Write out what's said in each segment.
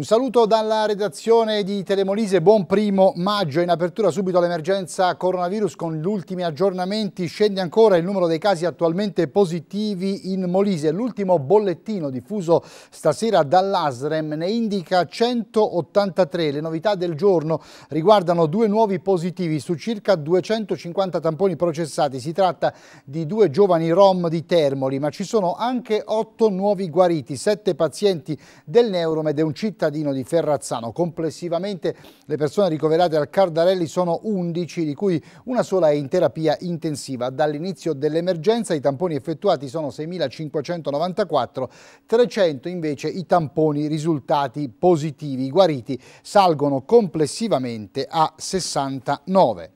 Un saluto dalla redazione di Telemolise, buon primo maggio. In apertura subito all'emergenza coronavirus con gli ultimi aggiornamenti. Scende ancora il numero dei casi attualmente positivi in Molise. L'ultimo bollettino diffuso stasera dall'ASREM ne indica 183. Le novità del giorno riguardano due nuovi positivi su circa 250 tamponi processati. Si tratta di due giovani rom di Termoli, ma ci sono anche 8 nuovi guariti, 7 pazienti del Neuromed è un cittadino cittadino di Ferrazzano. Complessivamente le persone ricoverate al Cardarelli sono 11, di cui una sola è in terapia intensiva. Dall'inizio dell'emergenza i tamponi effettuati sono 6.594, 300 invece i tamponi risultati positivi. I guariti salgono complessivamente a 69.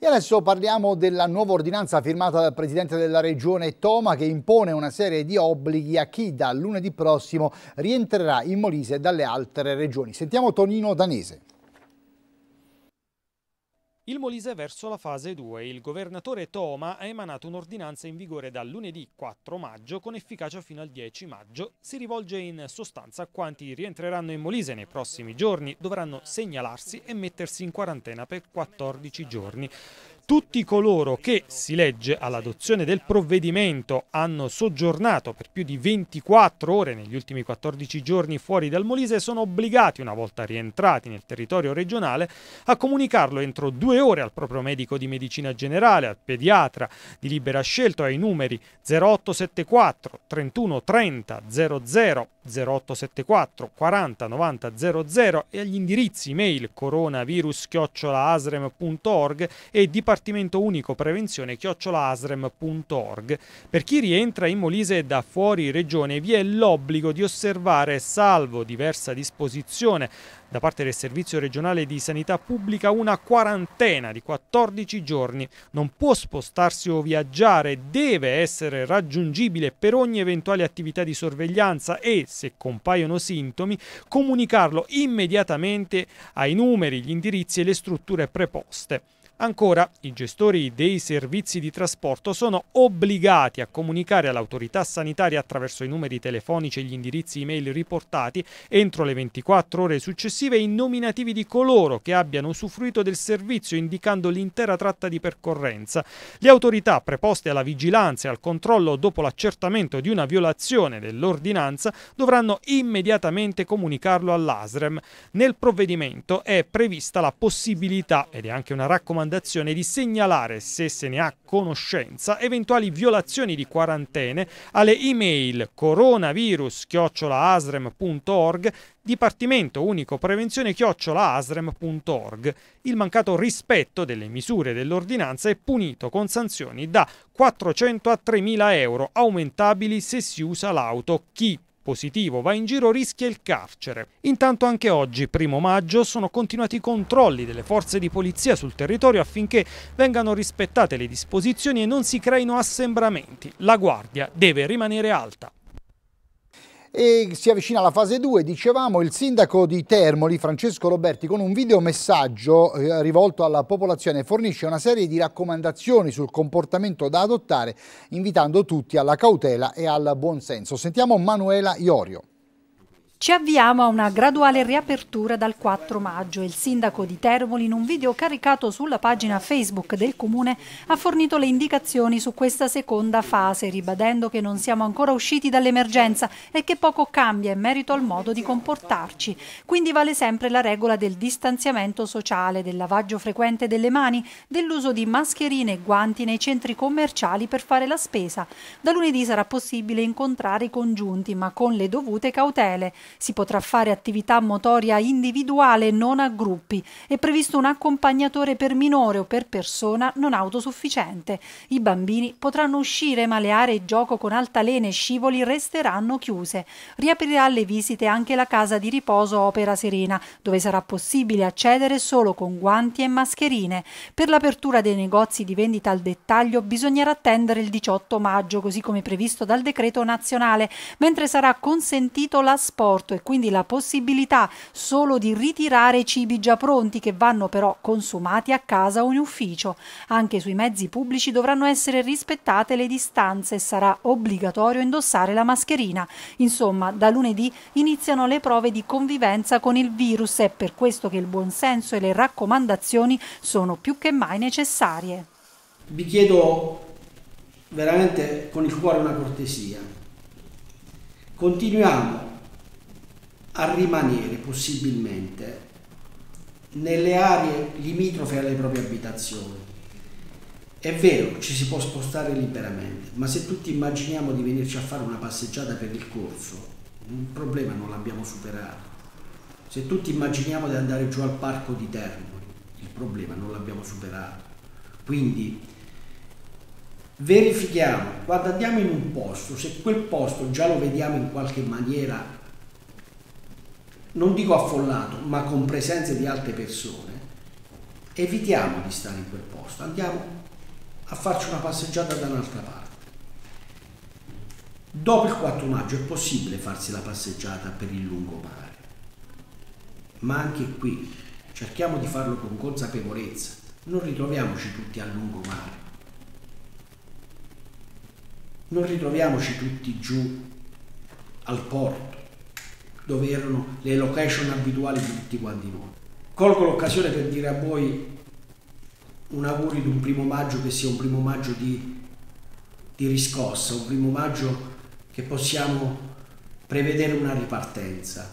E adesso parliamo della nuova ordinanza firmata dal Presidente della Regione Toma che impone una serie di obblighi a chi da lunedì prossimo rientrerà in Molise dalle altre regioni. Sentiamo Tonino Danese. Il Molise è verso la fase 2. Il governatore Toma ha emanato un'ordinanza in vigore dal lunedì 4 maggio con efficacia fino al 10 maggio. Si rivolge in sostanza a quanti rientreranno in Molise nei prossimi giorni, dovranno segnalarsi e mettersi in quarantena per 14 giorni tutti coloro che, si legge all'adozione del provvedimento, hanno soggiornato per più di 24 ore negli ultimi 14 giorni fuori dal Molise sono obbligati, una volta rientrati nel territorio regionale, a comunicarlo entro due ore al proprio medico di medicina generale, al pediatra di libera scelta ai numeri 0874 31 30 00 0874 40 90 00 e agli indirizzi mail coronavirus-asrem.org e di dipartimento Dipartimento Unico Prevenzione chiocciolasrem.org. Per chi rientra in Molise da fuori regione vi è l'obbligo di osservare, salvo diversa disposizione da parte del Servizio regionale di sanità pubblica, una quarantena di 14 giorni. Non può spostarsi o viaggiare, deve essere raggiungibile per ogni eventuale attività di sorveglianza e, se compaiono sintomi, comunicarlo immediatamente ai numeri, gli indirizzi e le strutture preposte. Ancora, i gestori dei servizi di trasporto sono obbligati a comunicare all'autorità sanitaria attraverso i numeri telefonici e gli indirizzi email riportati entro le 24 ore successive i nominativi di coloro che abbiano usufruito del servizio indicando l'intera tratta di percorrenza. Le autorità preposte alla vigilanza e al controllo dopo l'accertamento di una violazione dell'ordinanza dovranno immediatamente comunicarlo all'ASREM. Nel provvedimento è prevista la possibilità, ed è anche una raccomandazione, raccomandazione di segnalare, se se ne ha conoscenza, eventuali violazioni di quarantene alle email coronavirus-asrem.org Dipartimento Unico Prevenzione chiocciola asrem.org. Il mancato rispetto delle misure dell'ordinanza è punito con sanzioni da 400 a 3.000 euro, aumentabili se si usa l'auto. Chi positivo, va in giro rischia il carcere. Intanto anche oggi, primo maggio, sono continuati i controlli delle forze di polizia sul territorio affinché vengano rispettate le disposizioni e non si creino assembramenti. La guardia deve rimanere alta. E si avvicina alla fase 2, dicevamo, il sindaco di Termoli, Francesco Roberti, con un videomessaggio eh, rivolto alla popolazione fornisce una serie di raccomandazioni sul comportamento da adottare, invitando tutti alla cautela e al buonsenso. Sentiamo Manuela Iorio. Ci avviamo a una graduale riapertura dal 4 maggio. Il sindaco di Termoli in un video caricato sulla pagina Facebook del comune ha fornito le indicazioni su questa seconda fase, ribadendo che non siamo ancora usciti dall'emergenza e che poco cambia in merito al modo di comportarci. Quindi vale sempre la regola del distanziamento sociale, del lavaggio frequente delle mani, dell'uso di mascherine e guanti nei centri commerciali per fare la spesa. Da lunedì sarà possibile incontrare i congiunti, ma con le dovute cautele. Si potrà fare attività motoria individuale non a gruppi. È previsto un accompagnatore per minore o per persona non autosufficiente. I bambini potranno uscire, ma le aree gioco con altalene e scivoli resteranno chiuse. Riaprirà le visite anche la casa di riposo Opera Serena, dove sarà possibile accedere solo con guanti e mascherine. Per l'apertura dei negozi di vendita al dettaglio bisognerà attendere il 18 maggio, così come previsto dal decreto nazionale, mentre sarà consentito l'asporto storto e quindi la possibilità solo di ritirare cibi già pronti che vanno però consumati a casa o in ufficio. Anche sui mezzi pubblici dovranno essere rispettate le distanze e sarà obbligatorio indossare la mascherina. Insomma, da lunedì iniziano le prove di convivenza con il virus, è per questo che il buonsenso e le raccomandazioni sono più che mai necessarie. Vi chiedo veramente con il cuore una cortesia. Continuiamo a rimanere possibilmente nelle aree limitrofe alle proprie abitazioni. È vero, ci si può spostare liberamente, ma se tutti immaginiamo di venirci a fare una passeggiata per il corso, un problema non l'abbiamo superato. Se tutti immaginiamo di andare giù al parco di Termoli, il problema non l'abbiamo superato. Quindi verifichiamo quando andiamo in un posto se quel posto già lo vediamo in qualche maniera non dico affollato, ma con presenze di altre persone, evitiamo di stare in quel posto, andiamo a farci una passeggiata da un'altra parte. Dopo il 4 maggio è possibile farsi la passeggiata per il lungomare, ma anche qui cerchiamo di farlo con consapevolezza, non ritroviamoci tutti al lungomare, non ritroviamoci tutti giù al porto dove erano le location abituali di tutti quanti noi. Colgo l'occasione per dire a voi un augurio di un primo maggio che sia un primo maggio di, di riscossa, un primo maggio che possiamo prevedere una ripartenza.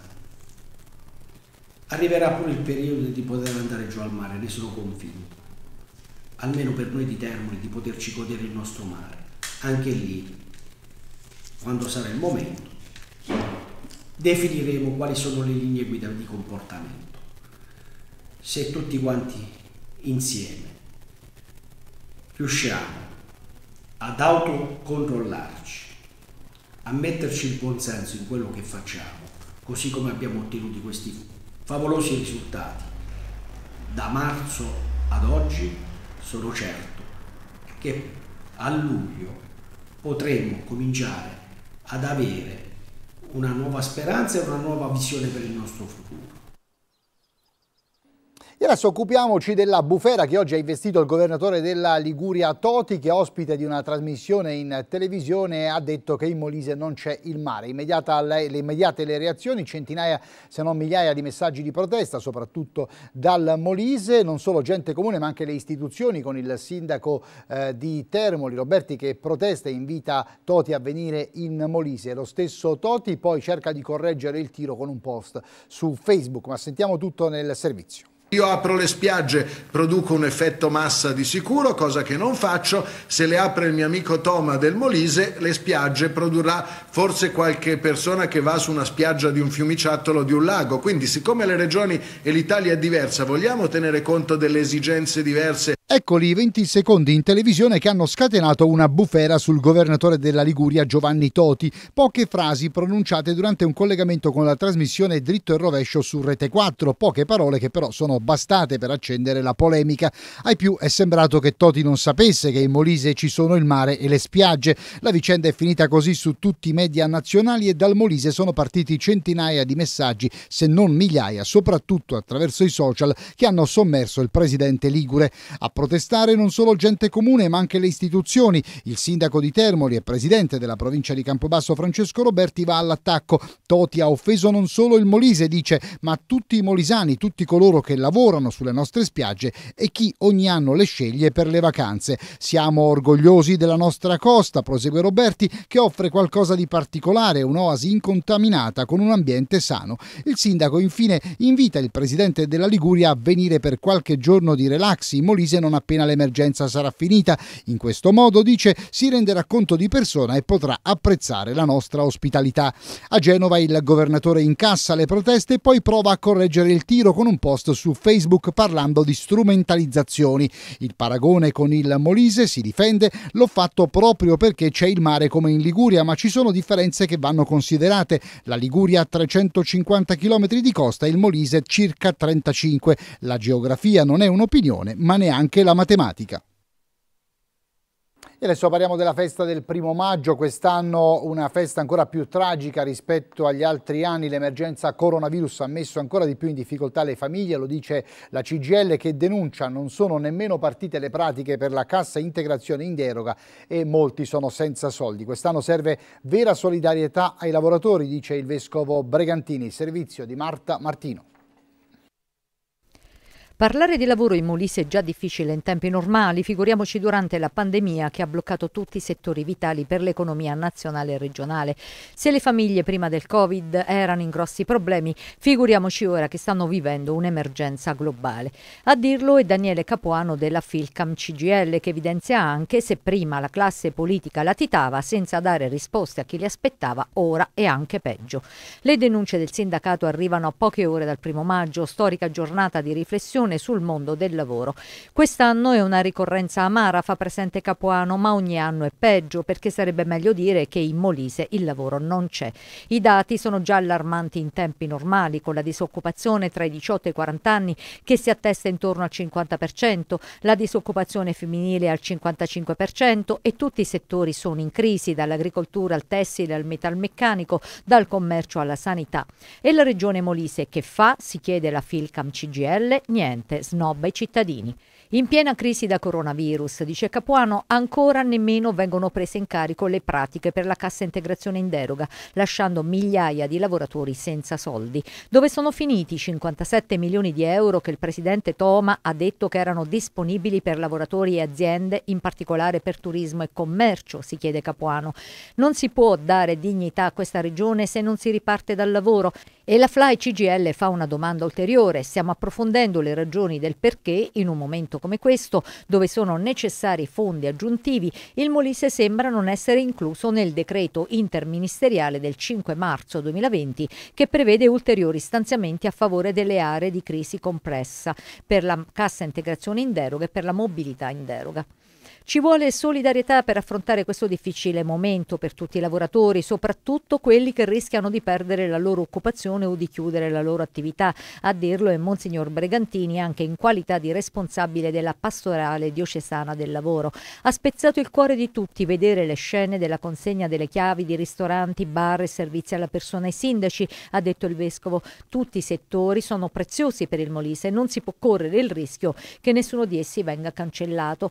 Arriverà pure il periodo di poter andare giù al mare, ne sono convinto, almeno per noi di Termoli, di poterci godere il nostro mare, anche lì, quando sarà il momento definiremo quali sono le linee guida di comportamento. Se tutti quanti insieme riusciamo ad autocontrollarci, a metterci il buon senso in quello che facciamo, così come abbiamo ottenuto questi favolosi risultati da marzo ad oggi, sono certo che a luglio potremo cominciare ad avere una nuova speranza e una nuova visione per il nostro futuro adesso occupiamoci della bufera che oggi ha investito il governatore della Liguria Toti che ospite di una trasmissione in televisione ha detto che in Molise non c'è il mare. Immediata le immediate le reazioni, centinaia se non migliaia di messaggi di protesta soprattutto dal Molise, non solo gente comune ma anche le istituzioni con il sindaco eh, di Termoli Roberti che protesta e invita Toti a venire in Molise. Lo stesso Toti poi cerca di correggere il tiro con un post su Facebook ma sentiamo tutto nel servizio. Io apro le spiagge, produco un effetto massa di sicuro, cosa che non faccio. Se le apre il mio amico Toma del Molise, le spiagge produrrà forse qualche persona che va su una spiaggia di un fiumiciattolo o di un lago. Quindi, siccome le regioni e l'Italia è diversa, vogliamo tenere conto delle esigenze diverse Eccoli i 20 secondi in televisione che hanno scatenato una bufera sul governatore della Liguria Giovanni Toti, poche frasi pronunciate durante un collegamento con la trasmissione Dritto e Rovescio su Rete 4, poche parole che però sono bastate per accendere la polemica. Ai più è sembrato che Toti non sapesse che in Molise ci sono il mare e le spiagge. La vicenda è finita così su tutti i media nazionali e dal Molise sono partiti centinaia di messaggi, se non migliaia, soprattutto attraverso i social che hanno sommerso il presidente Ligure. A protestare non solo gente comune ma anche le istituzioni. Il sindaco di Termoli e presidente della provincia di Campobasso Francesco Roberti va all'attacco. Toti ha offeso non solo il Molise, dice, ma tutti i molisani, tutti coloro che lavorano sulle nostre spiagge e chi ogni anno le sceglie per le vacanze. Siamo orgogliosi della nostra costa, prosegue Roberti, che offre qualcosa di particolare, un'oasi incontaminata con un ambiente sano. Il sindaco infine invita il presidente della Liguria a venire per qualche giorno di relax in Molise non appena l'emergenza sarà finita. In questo modo, dice, si renderà conto di persona e potrà apprezzare la nostra ospitalità. A Genova il governatore incassa le proteste e poi prova a correggere il tiro con un post su Facebook parlando di strumentalizzazioni. Il paragone con il Molise si difende, l'ho fatto proprio perché c'è il mare come in Liguria, ma ci sono differenze che vanno considerate. La Liguria ha 350 km di costa e il Molise circa 35. La geografia non è un'opinione, ma neanche anche la matematica. E adesso parliamo della festa del primo maggio, quest'anno una festa ancora più tragica rispetto agli altri anni, l'emergenza coronavirus ha messo ancora di più in difficoltà le famiglie, lo dice la CGL che denuncia non sono nemmeno partite le pratiche per la cassa integrazione in deroga e molti sono senza soldi. Quest'anno serve vera solidarietà ai lavoratori, dice il Vescovo Bregantini, servizio di Marta Martino. Parlare di lavoro in Molise è già difficile in tempi normali, figuriamoci durante la pandemia che ha bloccato tutti i settori vitali per l'economia nazionale e regionale. Se le famiglie prima del Covid erano in grossi problemi, figuriamoci ora che stanno vivendo un'emergenza globale. A dirlo è Daniele Capuano della Filcam CGL che evidenzia anche se prima la classe politica latitava senza dare risposte a chi li aspettava, ora è anche peggio. Le denunce del sindacato arrivano a poche ore dal primo maggio, storica giornata di riflessione pressione sul mondo del lavoro. Quest'anno è una ricorrenza amara, fa presente Capuano, ma ogni anno è peggio perché sarebbe meglio dire che in Molise il lavoro non c'è. I dati sono già allarmanti in tempi normali, con la disoccupazione tra i 18 e i 40 anni che si attesta intorno al 50%, la disoccupazione femminile al 55% e tutti i settori sono in crisi, dall'agricoltura al tessile al metalmeccanico, dal commercio alla sanità. E la regione Molise che fa? Si chiede la Filcam CGL, niente gente, snobba i cittadini. In piena crisi da coronavirus, dice Capuano, ancora nemmeno vengono prese in carico le pratiche per la cassa integrazione in deroga, lasciando migliaia di lavoratori senza soldi. Dove sono finiti i 57 milioni di euro che il presidente Toma ha detto che erano disponibili per lavoratori e aziende, in particolare per turismo e commercio, si chiede Capuano. Non si può dare dignità a questa regione se non si riparte dal lavoro e la Fly CGL fa una domanda ulteriore. Stiamo approfondendo le ragioni del perché in un momento progetto come questo, dove sono necessari fondi aggiuntivi, il Molise sembra non essere incluso nel decreto interministeriale del 5 marzo 2020 che prevede ulteriori stanziamenti a favore delle aree di crisi compressa per la cassa integrazione in deroga e per la mobilità in deroga. Ci vuole solidarietà per affrontare questo difficile momento per tutti i lavoratori, soprattutto quelli che rischiano di perdere la loro occupazione o di chiudere la loro attività. A dirlo è Monsignor Bregantini anche in qualità di responsabile della pastorale diocesana del lavoro. Ha spezzato il cuore di tutti vedere le scene della consegna delle chiavi di ristoranti, bar e servizi alla persona e sindaci, ha detto il vescovo. Tutti i settori sono preziosi per il Molise e non si può correre il rischio che nessuno di essi venga cancellato.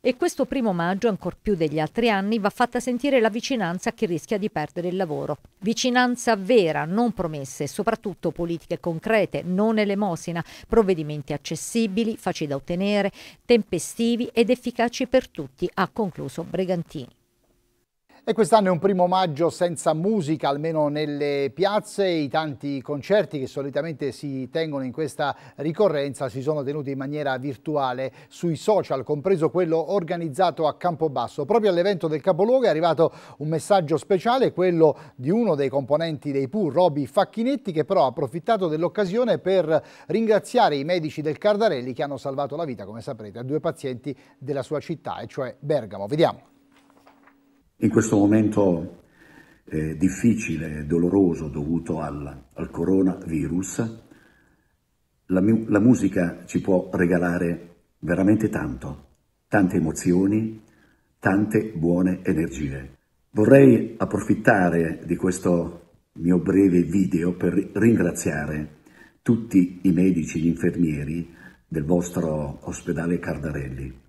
E questo primo maggio, ancor più degli altri anni, va fatta sentire la vicinanza a chi rischia di perdere il lavoro. Vicinanza vera, non promesse, soprattutto politiche concrete, non elemosina, provvedimenti accessibili, facili da ottenere, tempestivi ed efficaci per tutti, ha concluso Bregantini. E quest'anno è un primo maggio senza musica, almeno nelle piazze. I tanti concerti che solitamente si tengono in questa ricorrenza si sono tenuti in maniera virtuale sui social, compreso quello organizzato a Campobasso. Proprio all'evento del Capoluogo è arrivato un messaggio speciale, quello di uno dei componenti dei PU, Roby Facchinetti, che però ha approfittato dell'occasione per ringraziare i medici del Cardarelli che hanno salvato la vita, come saprete, a due pazienti della sua città, e cioè Bergamo. Vediamo. In questo momento eh, difficile e doloroso dovuto al, al coronavirus, la, la musica ci può regalare veramente tanto, tante emozioni, tante buone energie. Vorrei approfittare di questo mio breve video per ringraziare tutti i medici, e gli infermieri del vostro ospedale Cardarelli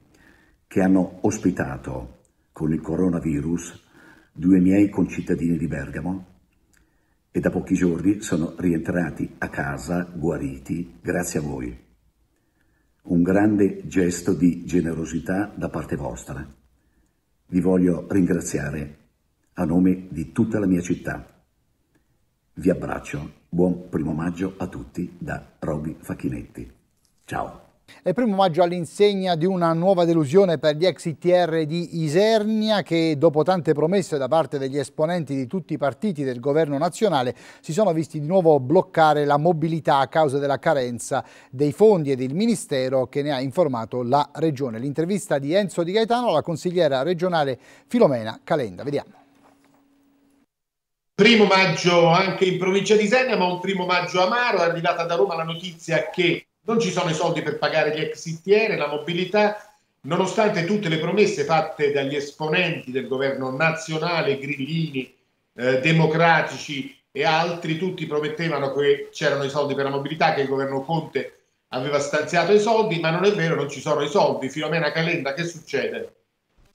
che hanno ospitato con il coronavirus due miei concittadini di Bergamo e da pochi giorni sono rientrati a casa guariti grazie a voi. Un grande gesto di generosità da parte vostra. Vi voglio ringraziare a nome di tutta la mia città. Vi abbraccio, buon primo maggio a tutti da Roby Facchinetti. Ciao! È il primo maggio all'insegna di una nuova delusione per gli ex ITR di Isernia che dopo tante promesse da parte degli esponenti di tutti i partiti del governo nazionale si sono visti di nuovo bloccare la mobilità a causa della carenza dei fondi ed il ministero che ne ha informato la regione. L'intervista di Enzo Di Gaetano alla consigliera regionale Filomena Calenda. Vediamo. Primo maggio anche in provincia di Isernia, ma un primo maggio amaro, è arrivata da Roma la notizia che non ci sono i soldi per pagare gli exitieri, la mobilità, nonostante tutte le promesse fatte dagli esponenti del governo nazionale, grillini, eh, democratici e altri, tutti promettevano che c'erano i soldi per la mobilità, che il governo Conte aveva stanziato i soldi, ma non è vero, non ci sono i soldi. Filomena Calenda, che succede?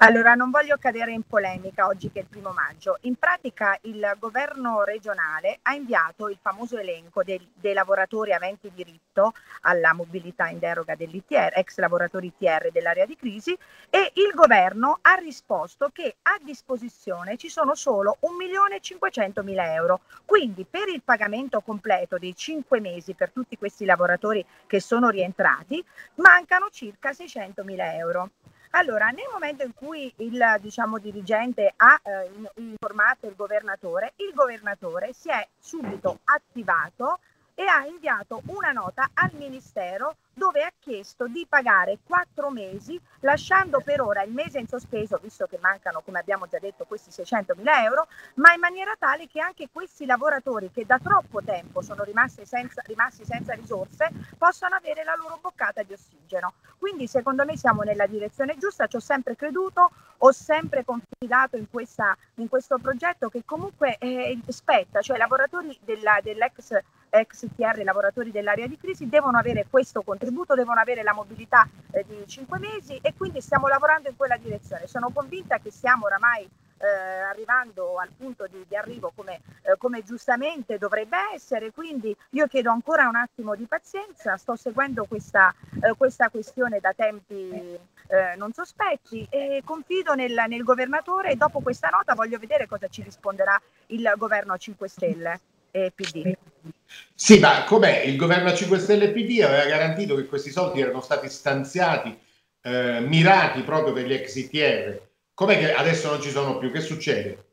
Allora, non voglio cadere in polemica oggi che è il primo maggio. In pratica il governo regionale ha inviato il famoso elenco dei, dei lavoratori aventi diritto alla mobilità in deroga dell'ITR, ex lavoratori ITR dell'area di crisi, e il governo ha risposto che a disposizione ci sono solo 1.500.000 euro. Quindi per il pagamento completo dei 5 mesi per tutti questi lavoratori che sono rientrati, mancano circa 600.000 euro. Allora, nel momento in cui il diciamo, dirigente ha eh, informato il governatore, il governatore si è subito attivato e ha inviato una nota al Ministero dove ha chiesto di pagare quattro mesi, lasciando per ora il mese in sospeso, visto che mancano, come abbiamo già detto, questi 600 mila euro, ma in maniera tale che anche questi lavoratori che da troppo tempo sono rimasti senza, rimasti senza risorse possano avere la loro boccata di ossigeno. Quindi secondo me siamo nella direzione giusta, ci ho sempre creduto, ho sempre confidato in, questa, in questo progetto che comunque eh, spetta, cioè i lavoratori della, dell'ex ex TR lavoratori dell'area di crisi devono avere questo contributo, devono avere la mobilità eh, di 5 mesi e quindi stiamo lavorando in quella direzione. Sono convinta che siamo oramai eh, arrivando al punto di, di arrivo come, eh, come, giustamente dovrebbe essere, quindi io chiedo ancora un attimo di pazienza, sto seguendo questa, eh, questa questione da tempi eh, non sospetti e confido nel, nel governatore e dopo questa nota voglio vedere cosa ci risponderà il governo 5 Stelle e PD. Sì, ma com'è? Il governo a 5 Stelle PD aveva garantito che questi soldi erano stati stanziati, eh, mirati proprio per gli ex ITR. Com'è che adesso non ci sono più? Che succede?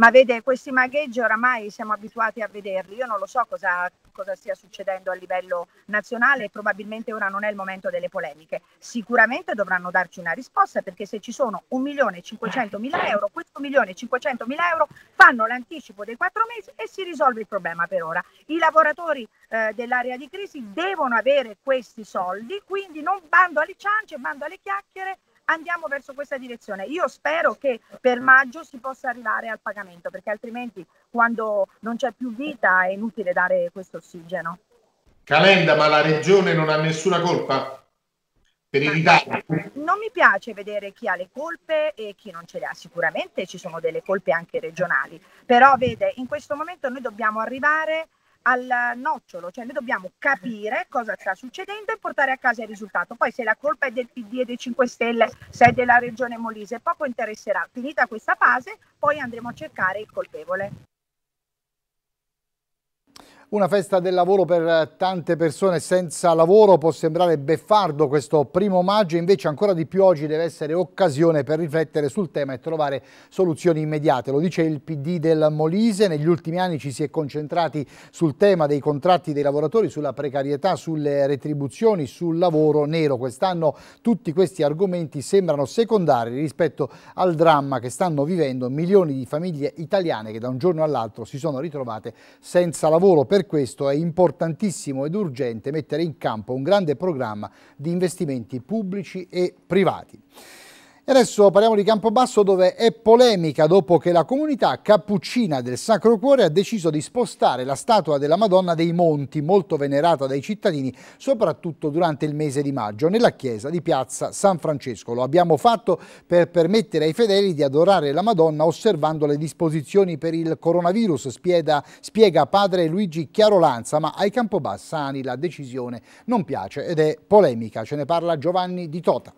ma vede questi magheggi oramai siamo abituati a vederli, io non lo so cosa, cosa stia succedendo a livello nazionale e probabilmente ora non è il momento delle polemiche, sicuramente dovranno darci una risposta perché se ci sono 1.500.000 euro, questo 1.500.000 euro fanno l'anticipo dei quattro mesi e si risolve il problema per ora. I lavoratori eh, dell'area di crisi devono avere questi soldi, quindi non bando alle ciance, bando alle chiacchiere andiamo verso questa direzione. Io spero che per maggio si possa arrivare al pagamento, perché altrimenti quando non c'è più vita è inutile dare questo ossigeno. Calenda, ma la regione non ha nessuna colpa per i Non mi piace vedere chi ha le colpe e chi non ce le ha. Sicuramente ci sono delle colpe anche regionali, però vede, in questo momento noi dobbiamo arrivare al nocciolo, cioè noi dobbiamo capire cosa sta succedendo e portare a casa il risultato. Poi se la colpa è del PD e dei 5 Stelle, se è della regione Molise, poco interesserà. Finita questa fase, poi andremo a cercare il colpevole. Una festa del lavoro per tante persone senza lavoro può sembrare beffardo questo primo maggio, invece ancora di più oggi deve essere occasione per riflettere sul tema e trovare soluzioni immediate. Lo dice il PD del Molise, negli ultimi anni ci si è concentrati sul tema dei contratti dei lavoratori, sulla precarietà, sulle retribuzioni, sul lavoro nero. Quest'anno tutti questi argomenti sembrano secondari rispetto al dramma che stanno vivendo milioni di famiglie italiane che da un giorno all'altro si sono ritrovate senza lavoro. Per per questo è importantissimo ed urgente mettere in campo un grande programma di investimenti pubblici e privati. E adesso parliamo di Campobasso dove è polemica dopo che la comunità cappuccina del Sacro Cuore ha deciso di spostare la statua della Madonna dei Monti, molto venerata dai cittadini, soprattutto durante il mese di maggio, nella chiesa di piazza San Francesco. Lo abbiamo fatto per permettere ai fedeli di adorare la Madonna osservando le disposizioni per il coronavirus, spiega, spiega padre Luigi Chiarolanza, ma ai Campobassani la decisione non piace ed è polemica. Ce ne parla Giovanni Di Tota.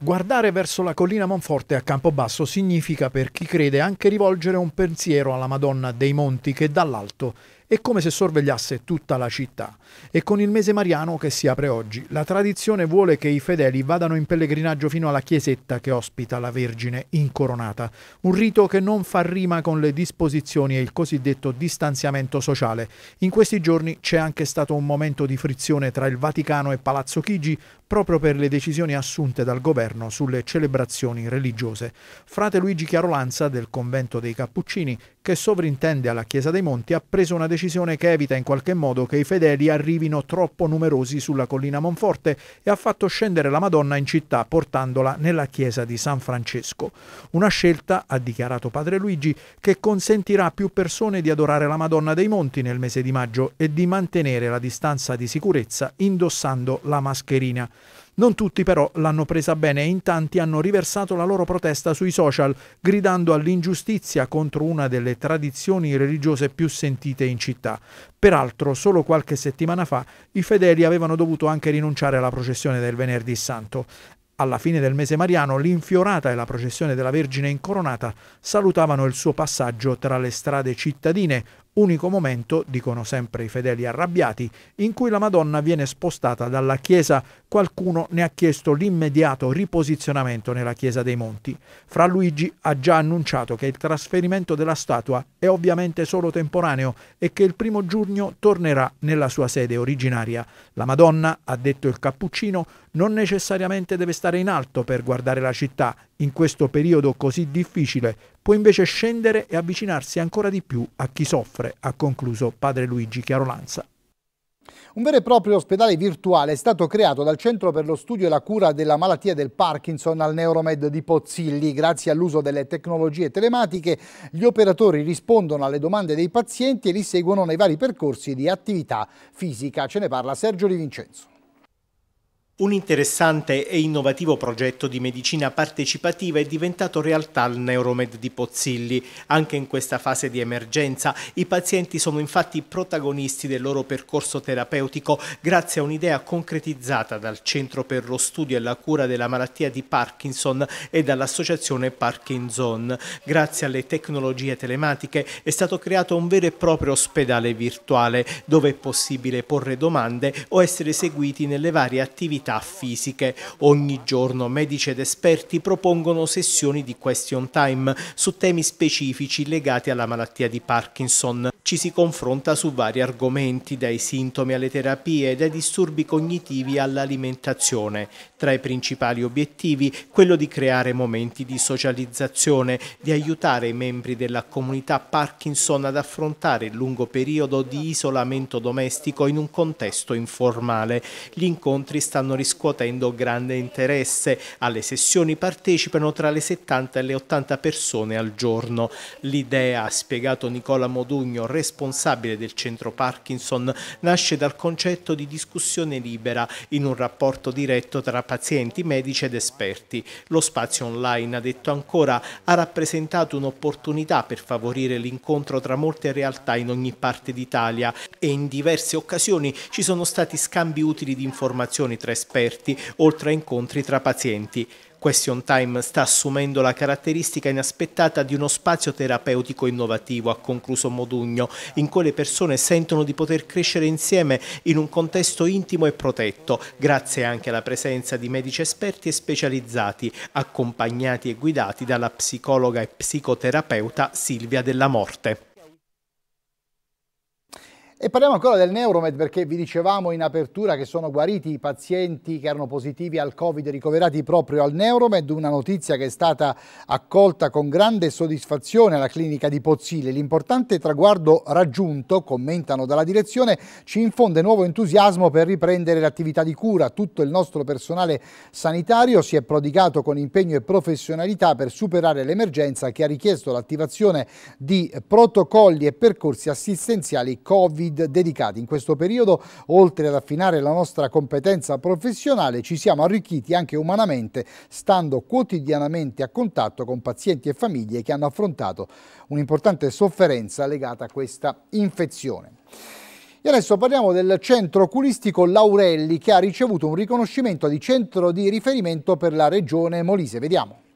Guardare verso la collina Monforte a Campobasso significa per chi crede anche rivolgere un pensiero alla Madonna dei Monti che dall'alto è come se sorvegliasse tutta la città. E con il mese mariano che si apre oggi, la tradizione vuole che i fedeli vadano in pellegrinaggio fino alla chiesetta che ospita la Vergine incoronata, un rito che non fa rima con le disposizioni e il cosiddetto distanziamento sociale. In questi giorni c'è anche stato un momento di frizione tra il Vaticano e Palazzo Chigi proprio per le decisioni assunte dal governo sulle celebrazioni religiose. Frate Luigi Chiarolanza del convento dei Cappuccini che sovrintende alla Chiesa dei Monti, ha preso una decisione che evita in qualche modo che i fedeli arrivino troppo numerosi sulla collina Monforte e ha fatto scendere la Madonna in città portandola nella Chiesa di San Francesco. Una scelta, ha dichiarato Padre Luigi, che consentirà a più persone di adorare la Madonna dei Monti nel mese di maggio e di mantenere la distanza di sicurezza indossando la mascherina. Non tutti però l'hanno presa bene e in tanti hanno riversato la loro protesta sui social, gridando all'ingiustizia contro una delle tradizioni religiose più sentite in città. Peraltro, solo qualche settimana fa i fedeli avevano dovuto anche rinunciare alla processione del venerdì santo. Alla fine del mese mariano, l'infiorata e la processione della Vergine incoronata salutavano il suo passaggio tra le strade cittadine, unico momento, dicono sempre i fedeli arrabbiati, in cui la Madonna viene spostata dalla chiesa. Qualcuno ne ha chiesto l'immediato riposizionamento nella chiesa dei Monti. Fra Luigi ha già annunciato che il trasferimento della statua è ovviamente solo temporaneo e che il primo giugno tornerà nella sua sede originaria. La Madonna, ha detto il Cappuccino, non necessariamente deve stare in alto per guardare la città in questo periodo così difficile può invece scendere e avvicinarsi ancora di più a chi soffre, ha concluso padre Luigi Chiarolanza. Un vero e proprio ospedale virtuale è stato creato dal Centro per lo Studio e la Cura della Malattia del Parkinson al Neuromed di Pozzilli. Grazie all'uso delle tecnologie telematiche, gli operatori rispondono alle domande dei pazienti e li seguono nei vari percorsi di attività fisica. Ce ne parla Sergio Di Vincenzo. Un interessante e innovativo progetto di medicina partecipativa è diventato realtà al Neuromed di Pozzilli. Anche in questa fase di emergenza i pazienti sono infatti protagonisti del loro percorso terapeutico grazie a un'idea concretizzata dal Centro per lo Studio e la Cura della Malattia di Parkinson e dall'Associazione Parkinson. Grazie alle tecnologie telematiche è stato creato un vero e proprio ospedale virtuale dove è possibile porre domande o essere seguiti nelle varie attività attività fisiche. Ogni giorno medici ed esperti propongono sessioni di question time su temi specifici legati alla malattia di Parkinson. Ci si confronta su vari argomenti, dai sintomi alle terapie, dai disturbi cognitivi all'alimentazione. Tra i principali obiettivi, quello di creare momenti di socializzazione, di aiutare i membri della comunità Parkinson ad affrontare il lungo periodo di isolamento domestico in un contesto informale. Gli incontri stanno riscuotendo grande interesse. Alle sessioni partecipano tra le 70 e le 80 persone al giorno. L'idea, ha spiegato Nicola Modugno, responsabile del centro Parkinson, nasce dal concetto di discussione libera in un rapporto diretto tra pazienti, medici ed esperti. Lo spazio online, ha detto ancora, ha rappresentato un'opportunità per favorire l'incontro tra molte realtà in ogni parte d'Italia e in diverse occasioni ci sono stati scambi utili di informazioni tra esperti, oltre a incontri tra pazienti. Question Time sta assumendo la caratteristica inaspettata di uno spazio terapeutico innovativo, ha concluso Modugno, in cui le persone sentono di poter crescere insieme in un contesto intimo e protetto, grazie anche alla presenza di medici esperti e specializzati, accompagnati e guidati dalla psicologa e psicoterapeuta Silvia della Morte. E parliamo ancora del Neuromed perché vi dicevamo in apertura che sono guariti i pazienti che erano positivi al Covid ricoverati proprio al Neuromed, una notizia che è stata accolta con grande soddisfazione alla clinica di Pozzile. L'importante traguardo raggiunto, commentano dalla direzione, ci infonde nuovo entusiasmo per riprendere l'attività di cura. Tutto il nostro personale sanitario si è prodigato con impegno e professionalità per superare l'emergenza che ha richiesto l'attivazione di protocolli e percorsi assistenziali Covid Covid dedicati. In questo periodo, oltre ad affinare la nostra competenza professionale, ci siamo arricchiti anche umanamente, stando quotidianamente a contatto con pazienti e famiglie che hanno affrontato un'importante sofferenza legata a questa infezione. E adesso parliamo del centro oculistico Laurelli che ha ricevuto un riconoscimento di centro di riferimento per la regione Molise. Vediamo.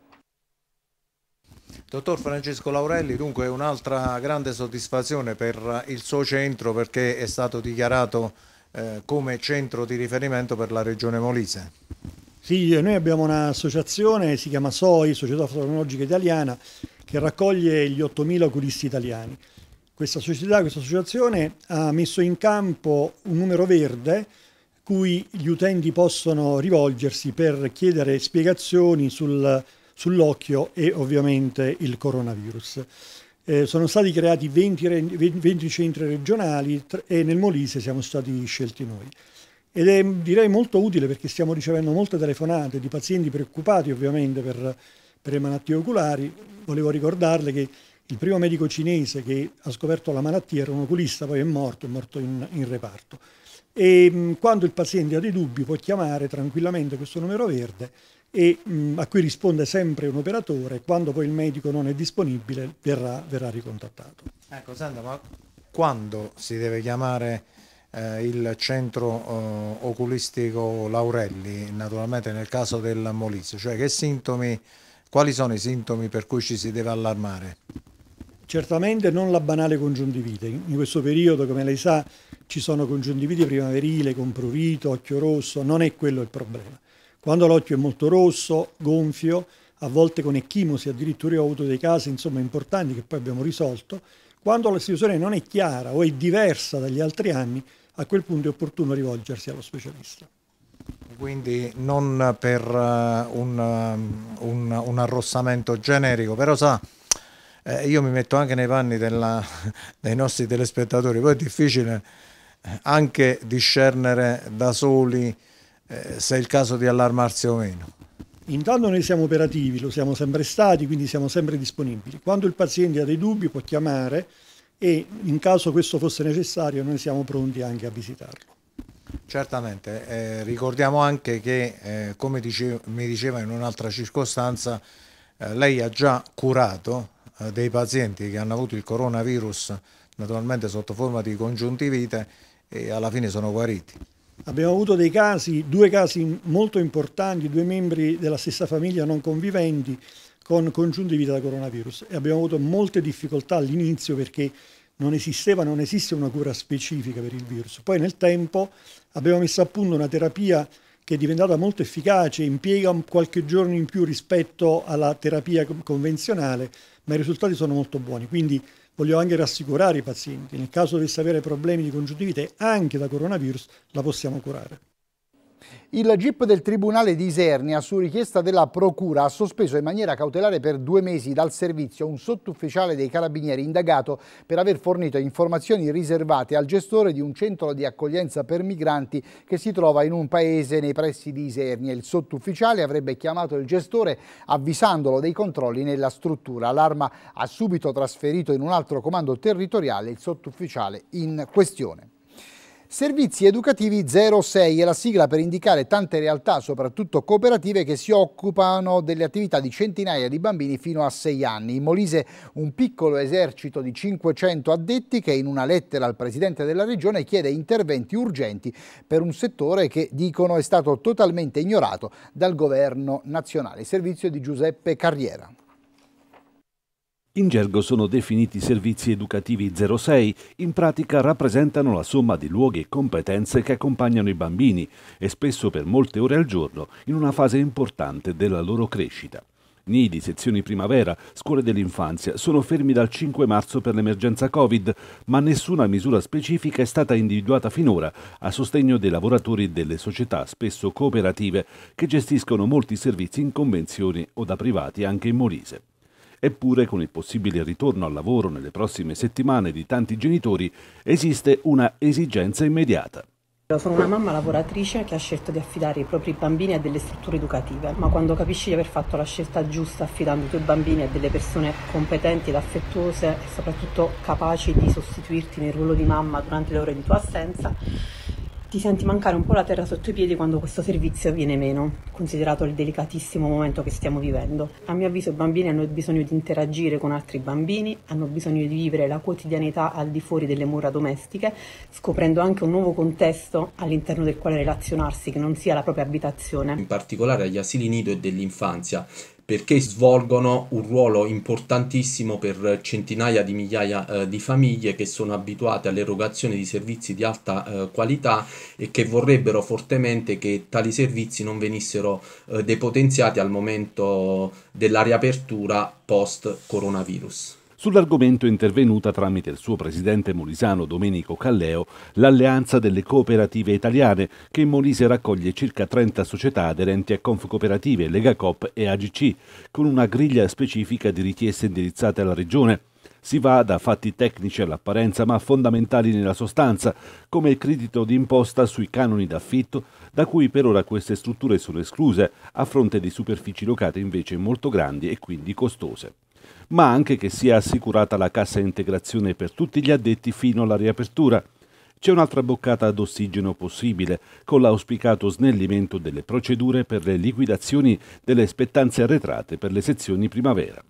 Dottor Francesco Laurelli, dunque un'altra grande soddisfazione per eh, il suo centro perché è stato dichiarato eh, come centro di riferimento per la regione Molise. Sì, noi abbiamo un'associazione, si chiama SOI, Società Fonologica Italiana, che raccoglie gli 8.000 oculisti italiani. Questa società, questa associazione ha messo in campo un numero verde cui gli utenti possono rivolgersi per chiedere spiegazioni sul sull'occhio e ovviamente il coronavirus. Eh, sono stati creati 20, 20 centri regionali e nel Molise siamo stati scelti noi. Ed è direi molto utile perché stiamo ricevendo molte telefonate di pazienti preoccupati ovviamente per, per le malattie oculari. Volevo ricordarle che il primo medico cinese che ha scoperto la malattia era un oculista, poi è morto, è morto in, in reparto. E quando il paziente ha dei dubbi può chiamare tranquillamente questo numero verde e mh, mm, a cui risponde sempre un operatore, quando poi il medico non è disponibile verrà, verrà ricontattato. Ecco, senta, ma quando si deve chiamare eh, il centro eh, oculistico Laurelli, naturalmente nel caso del Molise, cioè sintomi, quali sono i sintomi per cui ci si deve allarmare? Certamente non la banale congiuntivite, in questo periodo come lei sa ci sono congiuntivite primaverile con prurito, occhio rosso, non è quello il problema. Quando l'occhio è molto rosso, gonfio, a volte con ecchimosi, addirittura io ho avuto dei casi insomma, importanti che poi abbiamo risolto, quando la situazione non è chiara o è diversa dagli altri anni, a quel punto è opportuno rivolgersi allo specialista. Quindi non per uh, un, um, un, un arrossamento generico, però sa, eh, io mi metto anche nei panni della, dei nostri telespettatori, poi è difficile anche discernere da soli eh, se è il caso di allarmarsi o meno. Intanto noi siamo operativi, lo siamo sempre stati, quindi siamo sempre disponibili. Quando il paziente ha dei dubbi può chiamare e in caso questo fosse necessario noi siamo pronti anche a visitarlo. Certamente, eh, ricordiamo anche che eh, come dice, mi diceva in un'altra circostanza eh, lei ha già curato eh, dei pazienti che hanno avuto il coronavirus naturalmente sotto forma di congiuntivite e alla fine sono guariti. Abbiamo avuto dei casi, due casi molto importanti, due membri della stessa famiglia non conviventi con congiunti vita da coronavirus e abbiamo avuto molte difficoltà all'inizio perché non esisteva, non esiste una cura specifica per il virus. Poi nel tempo abbiamo messo a punto una terapia che è diventata molto efficace, impiega qualche giorno in più rispetto alla terapia convenzionale, ma i risultati sono molto buoni. Quindi voglio anche rassicurare i pazienti, nel caso dovesse avere problemi di congiuntivite anche da coronavirus, la possiamo curare. Il GIP del Tribunale di Isernia, su richiesta della Procura, ha sospeso in maniera cautelare per due mesi dal servizio un sottufficiale dei Carabinieri indagato per aver fornito informazioni riservate al gestore di un centro di accoglienza per migranti che si trova in un paese nei pressi di Isernia. Il sottufficiale avrebbe chiamato il gestore avvisandolo dei controlli nella struttura. L'arma ha subito trasferito in un altro comando territoriale il sottufficiale in questione. Servizi educativi 06 è la sigla per indicare tante realtà, soprattutto cooperative, che si occupano delle attività di centinaia di bambini fino a 6 anni. In Molise un piccolo esercito di 500 addetti che in una lettera al Presidente della Regione chiede interventi urgenti per un settore che, dicono, è stato totalmente ignorato dal Governo nazionale. Servizio di Giuseppe Carriera. In gergo sono definiti servizi educativi 06, in pratica rappresentano la somma di luoghi e competenze che accompagnano i bambini e spesso per molte ore al giorno in una fase importante della loro crescita. Nidi, sezioni primavera, scuole dell'infanzia sono fermi dal 5 marzo per l'emergenza Covid, ma nessuna misura specifica è stata individuata finora a sostegno dei lavoratori delle società, spesso cooperative, che gestiscono molti servizi in convenzioni o da privati anche in Molise. Eppure, con il possibile ritorno al lavoro nelle prossime settimane di tanti genitori, esiste una esigenza immediata. Sono una mamma lavoratrice che ha scelto di affidare i propri bambini a delle strutture educative, ma quando capisci di aver fatto la scelta giusta affidando i tuoi bambini a delle persone competenti ed affettuose e soprattutto capaci di sostituirti nel ruolo di mamma durante le ore di tua assenza, ti senti mancare un po' la terra sotto i piedi quando questo servizio viene meno, considerato il delicatissimo momento che stiamo vivendo. A mio avviso i bambini hanno bisogno di interagire con altri bambini, hanno bisogno di vivere la quotidianità al di fuori delle mura domestiche, scoprendo anche un nuovo contesto all'interno del quale relazionarsi che non sia la propria abitazione. In particolare agli asili nido e dell'infanzia perché svolgono un ruolo importantissimo per centinaia di migliaia eh, di famiglie che sono abituate all'erogazione di servizi di alta eh, qualità e che vorrebbero fortemente che tali servizi non venissero eh, depotenziati al momento della riapertura post coronavirus. Sull'argomento è intervenuta tramite il suo presidente molisano Domenico Calleo l'Alleanza delle Cooperative Italiane, che in Molise raccoglie circa 30 società aderenti a Conf Cooperative, Legacop e AGC, con una griglia specifica di richieste indirizzate alla Regione. Si va da fatti tecnici all'apparenza ma fondamentali nella sostanza, come il credito d'imposta sui canoni d'affitto, da cui per ora queste strutture sono escluse, a fronte di superfici locate invece molto grandi e quindi costose ma anche che sia assicurata la cassa integrazione per tutti gli addetti fino alla riapertura. C'è un'altra boccata d'ossigeno possibile, con l'auspicato snellimento delle procedure per le liquidazioni delle spettanze arretrate per le sezioni primavera.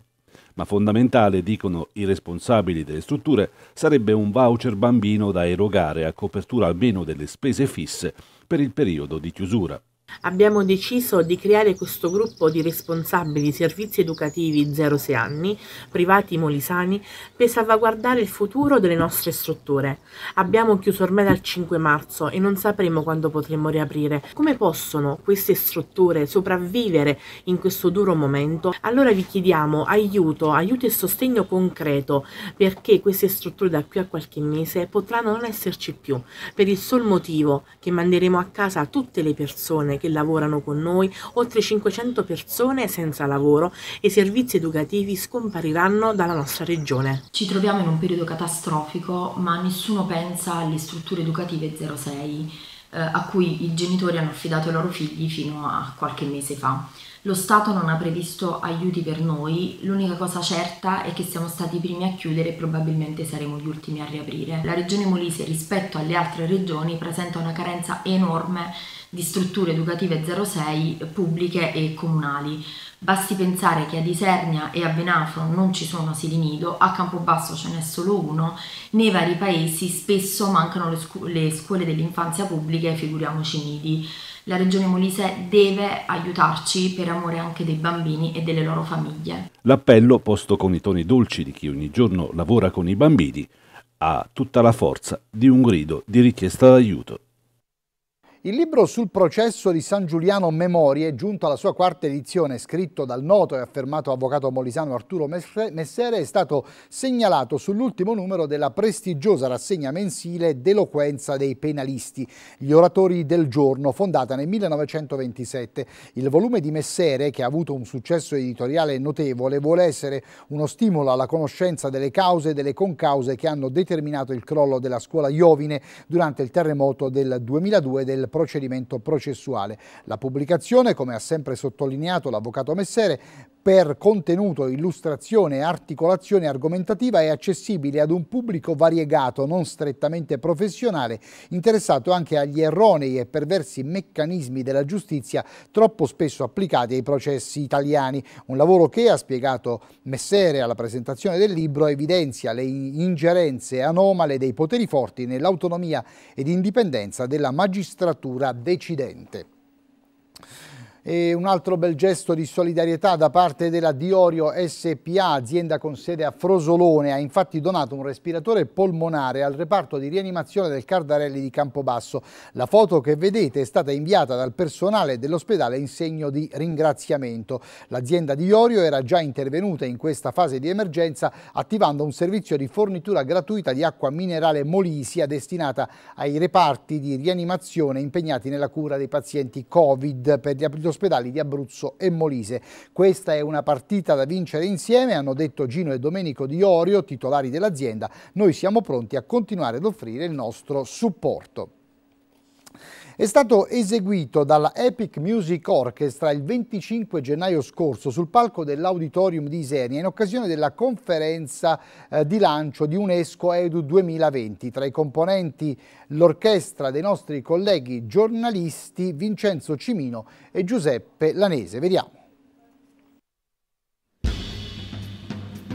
Ma fondamentale, dicono i responsabili delle strutture, sarebbe un voucher bambino da erogare a copertura almeno delle spese fisse per il periodo di chiusura abbiamo deciso di creare questo gruppo di responsabili servizi educativi 06 anni, privati molisani, per salvaguardare il futuro delle nostre strutture. Abbiamo chiuso ormai dal 5 marzo e non sapremo quando potremo riaprire. Come possono queste strutture sopravvivere in questo duro momento? Allora vi chiediamo aiuto, aiuto e sostegno concreto perché queste strutture da qui a qualche mese potranno non esserci più per il solo motivo che manderemo a casa tutte le persone che lavorano con noi, oltre 500 persone senza lavoro e i servizi educativi scompariranno dalla nostra regione. Ci troviamo in un periodo catastrofico, ma nessuno pensa alle strutture educative 06 eh, a cui i genitori hanno affidato i loro figli fino a qualche mese fa. Lo Stato non ha previsto aiuti per noi, l'unica cosa certa è che siamo stati i primi a chiudere e probabilmente saremo gli ultimi a riaprire. La regione Molise rispetto alle altre regioni presenta una carenza enorme di strutture educative 06 pubbliche e comunali. Basti pensare che a Disernia e a Benafro non ci sono asili nido, a Campobasso ce n'è solo uno, nei vari paesi spesso mancano le, scu- le scuole dell'infanzia pubbliche, figuriamoci nidi. La regione Molise deve aiutarci per amore anche dei bambini e delle loro famiglie. L'appello, posto con i toni dolci di chi ogni giorno lavora con i bambini, ha tutta la forza di un grido di richiesta d'aiuto. Il libro sul processo di San Giuliano Memorie, giunto alla sua quarta edizione, scritto dal noto e affermato avvocato molisano Arturo Messere, è stato segnalato sull'ultimo numero della prestigiosa rassegna mensile D'Eloquenza dei penalisti, gli oratori del giorno, fondata nel 1927. Il volume di Messere, che ha avuto un successo editoriale notevole, vuole essere uno stimolo alla conoscenza delle cause e delle concause che hanno determinato il crollo della scuola Iovine durante il terremoto del 2002 del procedimento processuale. La pubblicazione, come ha sempre sottolineato l'avvocato Messere, per contenuto, illustrazione e articolazione argomentativa è accessibile ad un pubblico variegato, non strettamente professionale, interessato anche agli erronei e perversi meccanismi della giustizia troppo spesso applicati ai processi italiani. Un lavoro che, ha spiegato Messere alla presentazione del libro, evidenzia le ingerenze anomale dei poteri forti nell'autonomia ed indipendenza della magistratura decidente. E un altro bel gesto di solidarietà da parte della Diorio SPA, azienda con sede a Frosolone, ha infatti donato un respiratore polmonare al reparto di rianimazione del Cardarelli di Campobasso. La foto che vedete è stata inviata dal personale dell'ospedale in segno di ringraziamento. L'azienda Diorio era già intervenuta in questa fase di emergenza attivando un servizio di fornitura gratuita di acqua minerale Molisia destinata ai reparti di rianimazione impegnati nella cura dei pazienti Covid per gli ospedali di Abruzzo e Molise. Questa è una partita da vincere insieme, hanno detto Gino e Domenico Di Orio, titolari dell'azienda. Noi siamo pronti a continuare ad offrire il nostro supporto è stato eseguito dalla Epic Music Orchestra il 25 gennaio scorso sul palco dell'Auditorium di Isenia in occasione della conferenza eh, di lancio di UNESCO Edu 2020. Tra i componenti l'orchestra dei nostri colleghi giornalisti Vincenzo Cimino e Giuseppe Lanese. Vediamo.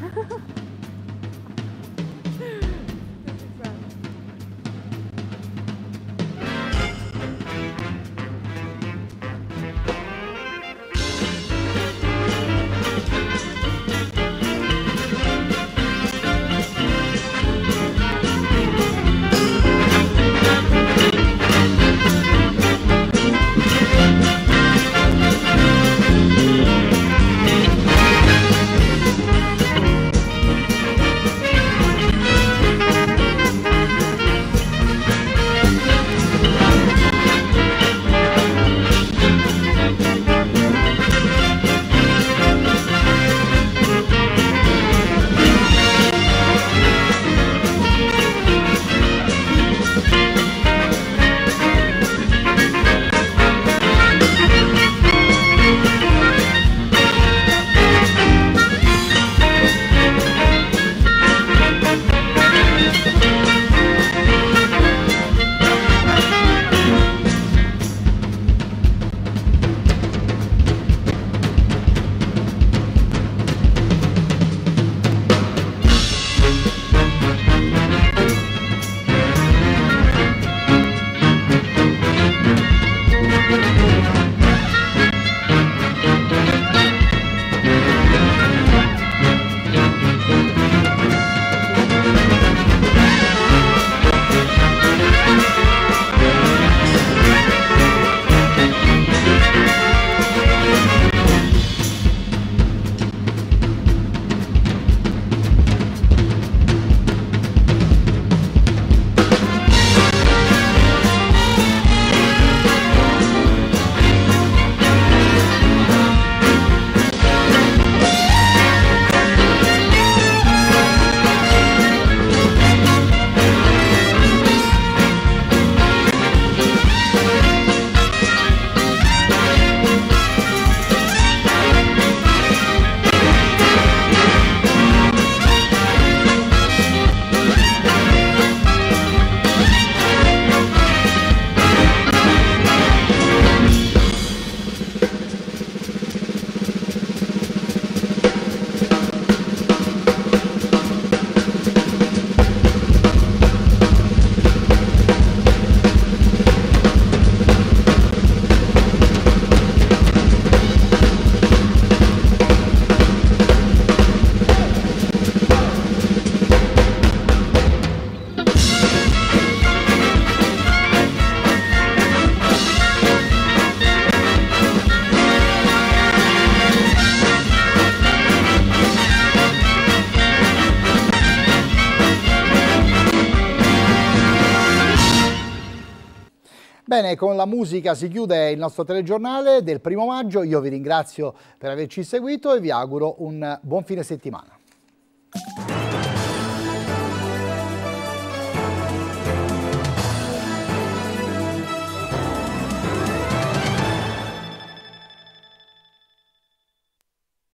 Bene, con la musica si chiude il nostro telegiornale del primo maggio. Io vi ringrazio per averci seguito e vi auguro un buon fine settimana.